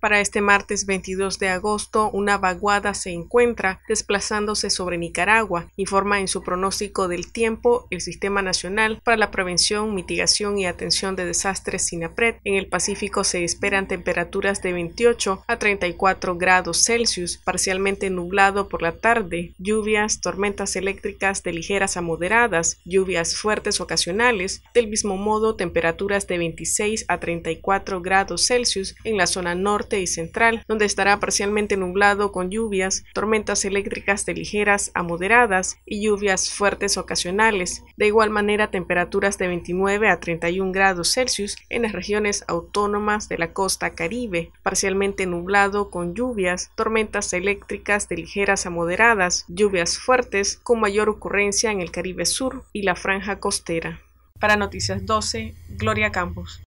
Para este martes 22 de agosto, una vaguada se encuentra desplazándose sobre Nicaragua, informa en su pronóstico del tiempo el Sistema Nacional para la Prevención, Mitigación y Atención de Desastres SINAPRED. En el Pacífico se esperan temperaturas de 28 a 34 grados Celsius, parcialmente nublado por la tarde, lluvias, tormentas eléctricas de ligeras a moderadas, lluvias fuertes ocasionales, del mismo modo temperaturas de 26 a 34 grados Celsius en la zona norte y central, donde estará parcialmente nublado con lluvias, tormentas eléctricas de ligeras a moderadas y lluvias fuertes ocasionales. De igual manera, temperaturas de 29 a 31 grados Celsius en las regiones autónomas de la costa caribe, parcialmente nublado con lluvias, tormentas eléctricas de ligeras a moderadas, lluvias fuertes con mayor ocurrencia en el Caribe Sur y la franja costera. Para Noticias 12, Gloria Campos.